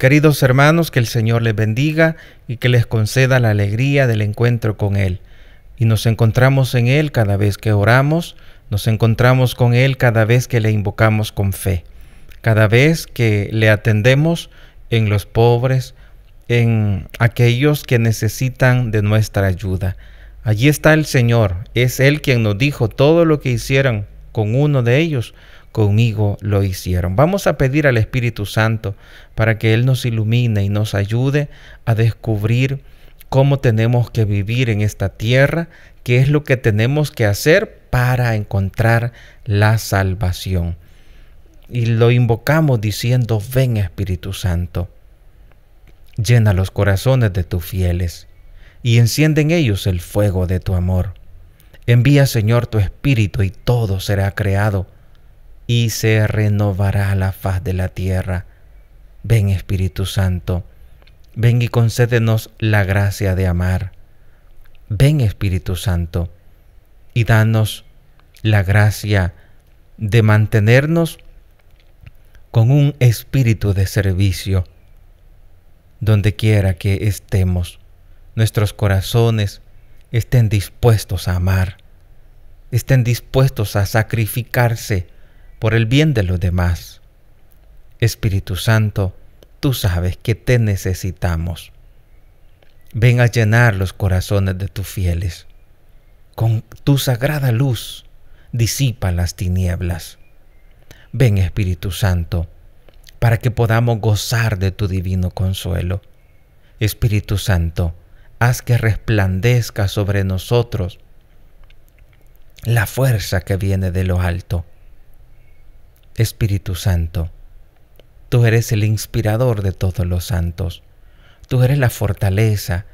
Queridos hermanos, que el Señor les bendiga y que les conceda la alegría del encuentro con Él. Y nos encontramos en Él cada vez que oramos, nos encontramos con Él cada vez que le invocamos con fe, cada vez que le atendemos en los pobres, en aquellos que necesitan de nuestra ayuda. Allí está el Señor, es Él quien nos dijo todo lo que hicieran con uno de ellos, conmigo lo hicieron. Vamos a pedir al Espíritu Santo para que Él nos ilumine y nos ayude a descubrir cómo tenemos que vivir en esta tierra, qué es lo que tenemos que hacer para encontrar la salvación. Y lo invocamos diciendo, ven Espíritu Santo, llena los corazones de tus fieles y enciende en ellos el fuego de tu amor. Envía Señor tu Espíritu y todo será creado y se renovará la faz de la tierra. Ven Espíritu Santo, ven y concédenos la gracia de amar. Ven Espíritu Santo y danos la gracia de mantenernos con un espíritu de servicio, donde quiera que estemos, nuestros corazones estén dispuestos a amar, estén dispuestos a sacrificarse, por el bien de los demás. Espíritu Santo, tú sabes que te necesitamos. Ven a llenar los corazones de tus fieles. Con tu sagrada luz disipa las tinieblas. Ven Espíritu Santo, para que podamos gozar de tu divino consuelo. Espíritu Santo, haz que resplandezca sobre nosotros la fuerza que viene de lo alto Espíritu Santo, tú eres el inspirador de todos los santos, tú eres la fortaleza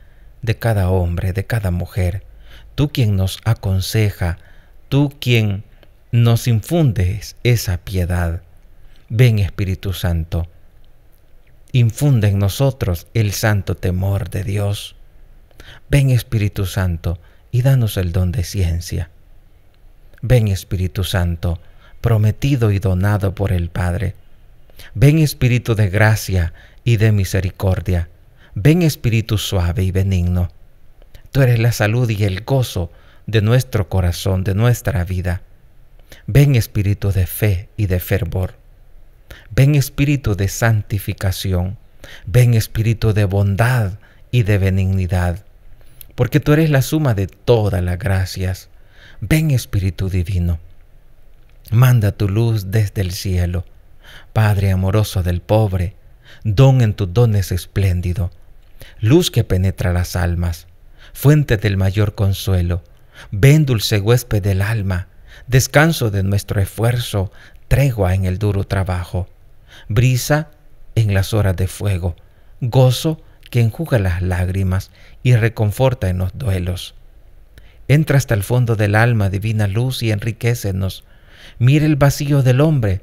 de cada hombre, de cada mujer, tú quien nos aconseja, tú quien nos infundes esa piedad. Ven Espíritu Santo, infunde en nosotros el santo temor de Dios. Ven Espíritu Santo y danos el don de ciencia. Ven Espíritu Santo, prometido y donado por el Padre. Ven Espíritu de gracia y de misericordia. Ven Espíritu suave y benigno. Tú eres la salud y el gozo de nuestro corazón, de nuestra vida. Ven Espíritu de fe y de fervor. Ven Espíritu de santificación. Ven Espíritu de bondad y de benignidad. Porque tú eres la suma de todas las gracias. Ven Espíritu Divino. Manda tu luz desde el cielo, Padre amoroso del pobre, don en tus dones espléndido, luz que penetra las almas, fuente del mayor consuelo, ven dulce huésped del alma, descanso de nuestro esfuerzo, tregua en el duro trabajo, brisa en las horas de fuego, gozo que enjuga las lágrimas y reconforta en los duelos. Entra hasta el fondo del alma, divina luz, y enriquecenos Mira el vacío del hombre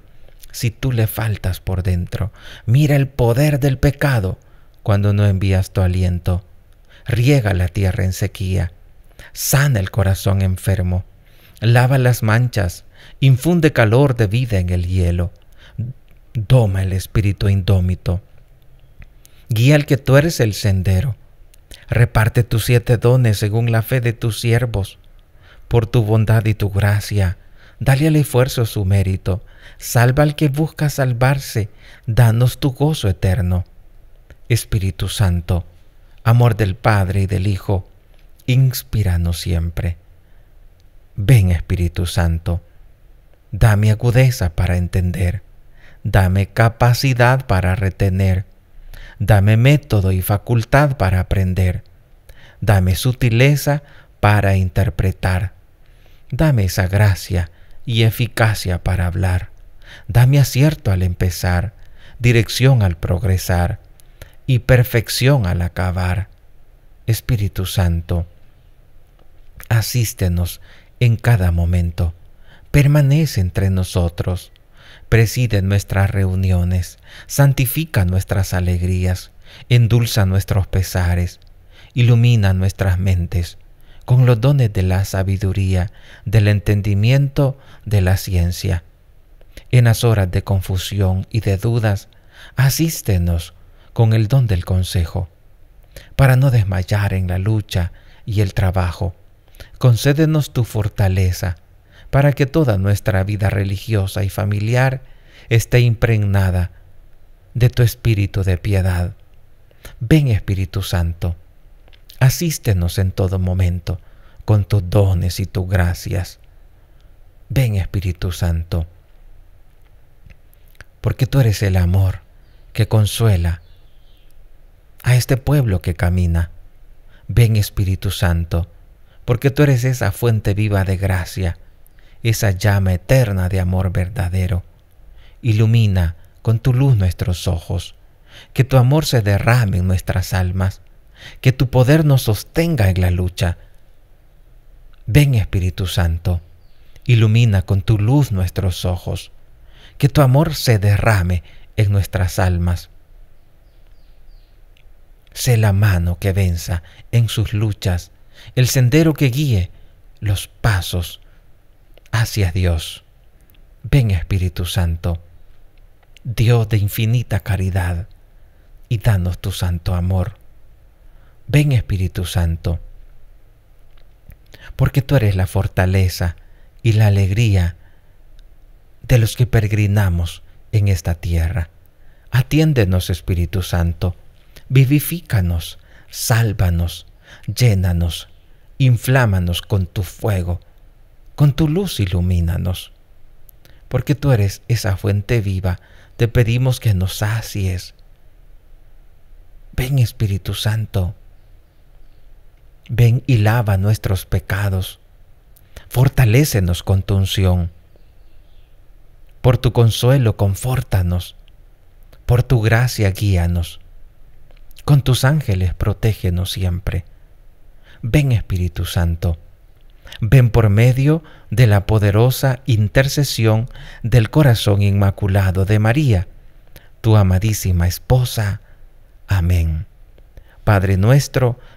si tú le faltas por dentro. Mira el poder del pecado cuando no envías tu aliento. Riega la tierra en sequía. Sana el corazón enfermo. Lava las manchas. Infunde calor de vida en el hielo. Doma el espíritu indómito. Guía al que tú eres el sendero. Reparte tus siete dones según la fe de tus siervos. Por tu bondad y tu gracia Dale al esfuerzo su mérito. Salva al que busca salvarse. Danos tu gozo eterno. Espíritu Santo, amor del Padre y del Hijo, inspíranos siempre. Ven Espíritu Santo, dame agudeza para entender, dame capacidad para retener, dame método y facultad para aprender, dame sutileza para interpretar, dame esa gracia y eficacia para hablar. Dame acierto al empezar, dirección al progresar y perfección al acabar. Espíritu Santo, asístenos en cada momento. Permanece entre nosotros. Preside nuestras reuniones, santifica nuestras alegrías, endulza nuestros pesares, ilumina nuestras mentes, con los dones de la sabiduría, del entendimiento, de la ciencia. En las horas de confusión y de dudas, asístenos con el don del consejo, para no desmayar en la lucha y el trabajo. Concédenos tu fortaleza, para que toda nuestra vida religiosa y familiar esté impregnada de tu espíritu de piedad. Ven Espíritu Santo. Asístenos en todo momento con tus dones y tus gracias. Ven Espíritu Santo, porque tú eres el amor que consuela a este pueblo que camina. Ven Espíritu Santo, porque tú eres esa fuente viva de gracia, esa llama eterna de amor verdadero. Ilumina con tu luz nuestros ojos, que tu amor se derrame en nuestras almas que tu poder nos sostenga en la lucha. Ven Espíritu Santo, ilumina con tu luz nuestros ojos, que tu amor se derrame en nuestras almas. Sé la mano que venza en sus luchas, el sendero que guíe los pasos hacia Dios. Ven Espíritu Santo, Dios de infinita caridad, y danos tu santo amor. Ven Espíritu Santo, porque tú eres la fortaleza y la alegría de los que peregrinamos en esta tierra. Atiéndenos, Espíritu Santo, vivifícanos, sálvanos, llénanos, inflámanos con tu fuego, con tu luz ilumínanos. Porque tú eres esa fuente viva, te pedimos que nos sacies. Ven Espíritu Santo, Ven y lava nuestros pecados. Fortalécenos con tu unción. Por tu consuelo, confórtanos. Por tu gracia, guíanos. Con tus ángeles, protégenos siempre. Ven, Espíritu Santo. Ven por medio de la poderosa intercesión del corazón inmaculado de María, tu amadísima esposa. Amén. Padre nuestro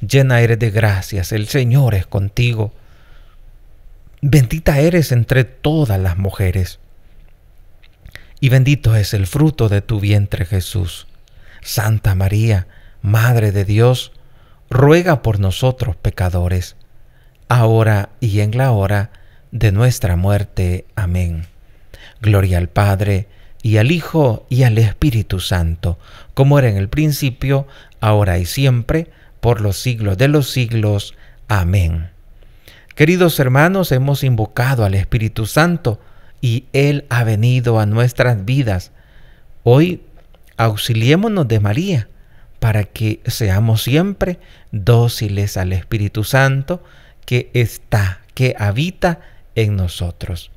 llena eres de gracias, el Señor es contigo. Bendita eres entre todas las mujeres. Y bendito es el fruto de tu vientre Jesús. Santa María, Madre de Dios, ruega por nosotros pecadores, ahora y en la hora de nuestra muerte. Amén. Gloria al Padre, y al Hijo, y al Espíritu Santo, como era en el principio, ahora y siempre, por los siglos de los siglos. Amén. Queridos hermanos, hemos invocado al Espíritu Santo y Él ha venido a nuestras vidas. Hoy auxiliémonos de María para que seamos siempre dóciles al Espíritu Santo que está, que habita en nosotros.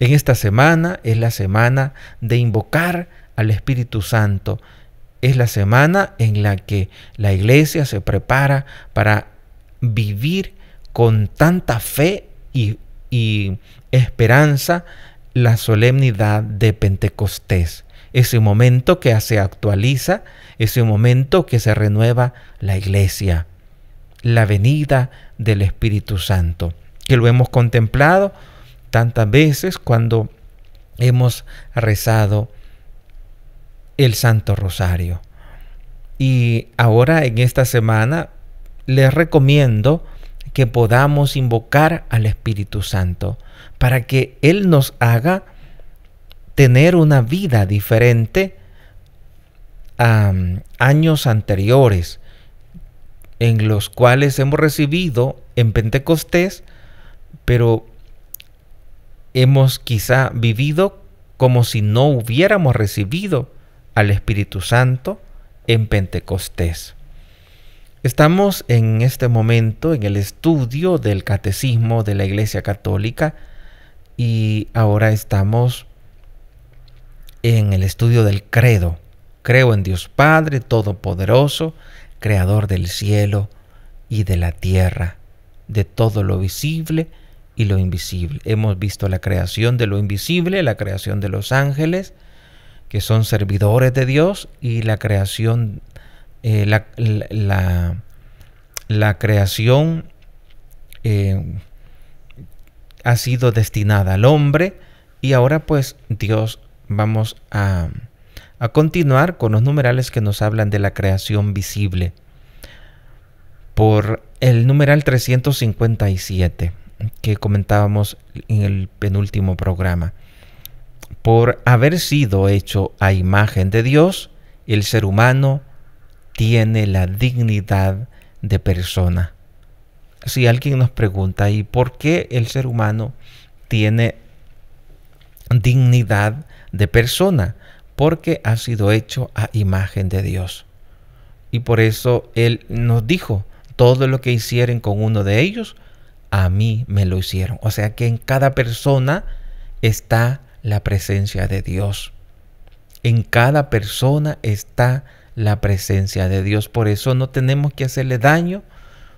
En esta semana es la semana de invocar al Espíritu Santo es la semana en la que la iglesia se prepara para vivir con tanta fe y, esperanza la solemnidad de Pentecostés, ese momento que se actualiza, ese momento que se renueva la iglesia, la venida del Espíritu Santo, que lo hemos contemplado tantas veces cuando hemos rezado el Santo Rosario. Y ahora en esta semana les recomiendo que podamos invocar al Espíritu Santo para que Él nos haga tener una vida diferente a mm, años anteriores en los cuales hemos recibido en Pentecostés, pero hemos quizá vivido como si no hubiéramos recibido al Espíritu Santo en Pentecostés. Estamos en este momento en el estudio del Catecismo de la Iglesia Católica y ahora estamos en el estudio del credo. Creo en Dios Padre Todopoderoso, Creador del cielo y de la tierra, de todo lo visible y lo invisible. Hemos visto la creación de lo invisible, la creación de los ángeles, que son servidores de Dios y la creación, eh, la, creación eh, ha sido destinada al hombre y ahora pues Dios vamos a, a continuar con los numerales que nos hablan de la creación visible por el numeral 357 que comentábamos en el penúltimo programa por haber sido hecho a imagen de Dios, el ser humano tiene la dignidad de persona. Si alguien nos pregunta, ¿y por qué el ser humano tiene dignidad de persona? Porque ha sido hecho a imagen de Dios. Y por eso Él nos dijo, todo lo que hicieron con uno de ellos, a mí me lo hicieron. O sea que en cada persona está la presencia de Dios. En cada persona está la presencia de Dios. Por eso no tenemos que hacerle daño,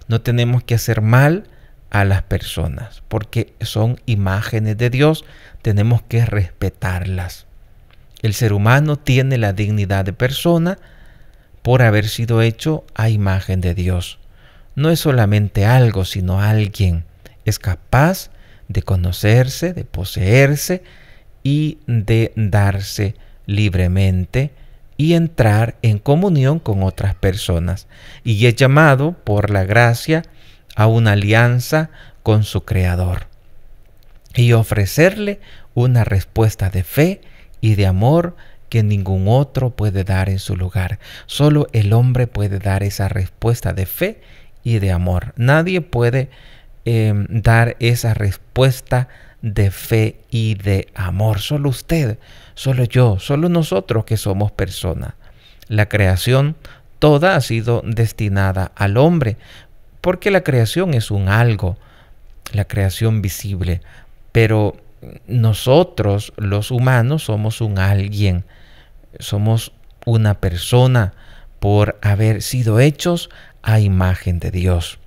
no tenemos que hacer mal a las personas, porque son imágenes de Dios, tenemos que respetarlas. El ser humano tiene la dignidad de persona por haber sido hecho a imagen de Dios. No es solamente algo, sino alguien. Es capaz de conocerse, de poseerse, y de darse libremente y entrar en comunión con otras personas. Y es llamado por la gracia a una alianza con su Creador y ofrecerle una respuesta de fe y de amor que ningún otro puede dar en su lugar. Solo el hombre puede dar esa respuesta de fe y de amor. Nadie puede eh, dar esa respuesta de fe y de amor. Solo usted, solo yo, solo nosotros que somos personas. La creación toda ha sido destinada al hombre, porque la creación es un algo, la creación visible, pero nosotros los humanos somos un alguien, somos una persona por haber sido hechos a imagen de Dios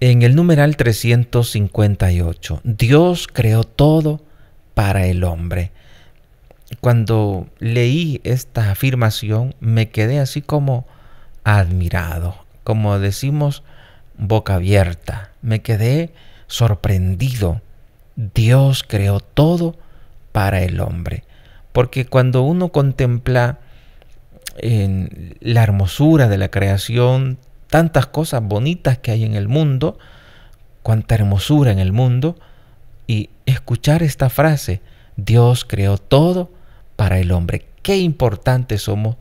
en el numeral 358. Dios creó todo para el hombre. Cuando leí esta afirmación me quedé así como admirado, como decimos boca abierta. Me quedé sorprendido. Dios creó todo para el hombre. Porque cuando uno contempla en la hermosura de la creación, tantas cosas bonitas que hay en el mundo, cuánta hermosura en el mundo, y escuchar esta frase, Dios creó todo para el hombre. Qué importantes somos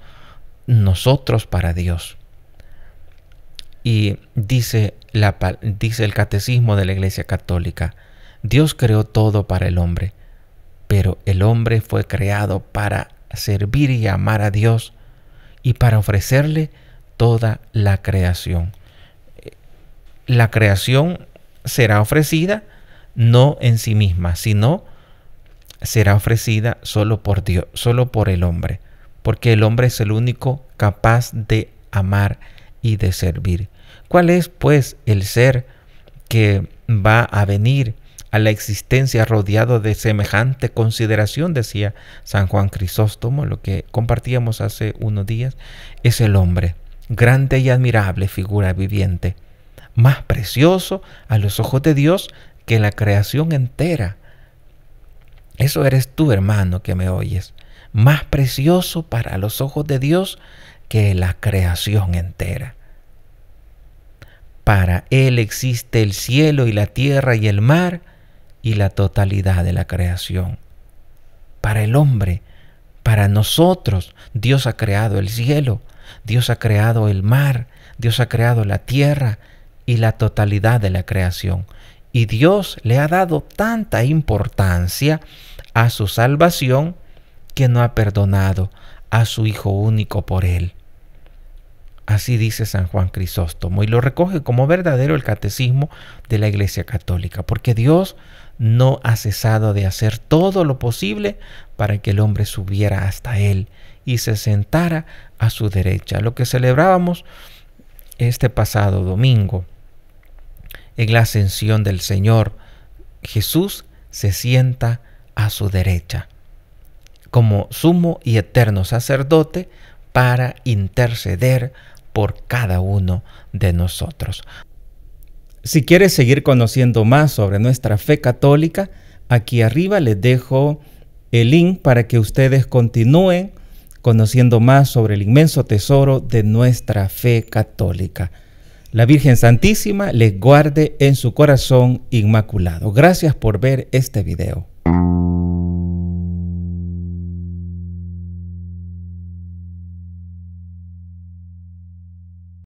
nosotros para Dios. Y dice, dice el catecismo de la Iglesia Católica, Dios creó todo para el hombre, pero el hombre fue creado para servir y amar a Dios y para ofrecerle toda la creación. La creación será ofrecida no en sí misma, sino será ofrecida solo por Dios, solo por el hombre, porque el hombre es el único capaz de amar y de servir. ¿Cuál es pues el ser que va a venir a la existencia rodeado de semejante consideración? Decía San Juan Crisóstomo, lo que compartíamos hace unos días, es el hombre grande y admirable figura viviente, más precioso a los ojos de Dios que la creación entera. Eso eres tú, hermano, que me oyes, más precioso para los ojos de Dios que la creación entera. Para Él existe el cielo y la tierra y el mar y la totalidad de la creación. Para el hombre, para nosotros, Dios ha creado el cielo, Dios ha creado el mar, Dios ha creado la tierra y la totalidad de la creación. Y Dios le ha dado tanta importancia a su salvación que no ha perdonado a su Hijo único por él. Así dice San Juan Crisóstomo y lo recoge como verdadero el catecismo de la Iglesia Católica, porque Dios no ha cesado de hacer todo lo posible para que el hombre subiera hasta Él y se sentara a su derecha. Lo que celebrábamos este pasado domingo en la ascensión del Señor, Jesús se sienta a su derecha como sumo y eterno sacerdote para interceder por cada uno de nosotros. Si quieres seguir conociendo más sobre nuestra fe católica, aquí arriba les dejo el link para que ustedes continúen conociendo más sobre el inmenso tesoro de nuestra fe católica. La Virgen Santísima les guarde en su corazón inmaculado. Gracias por ver este video.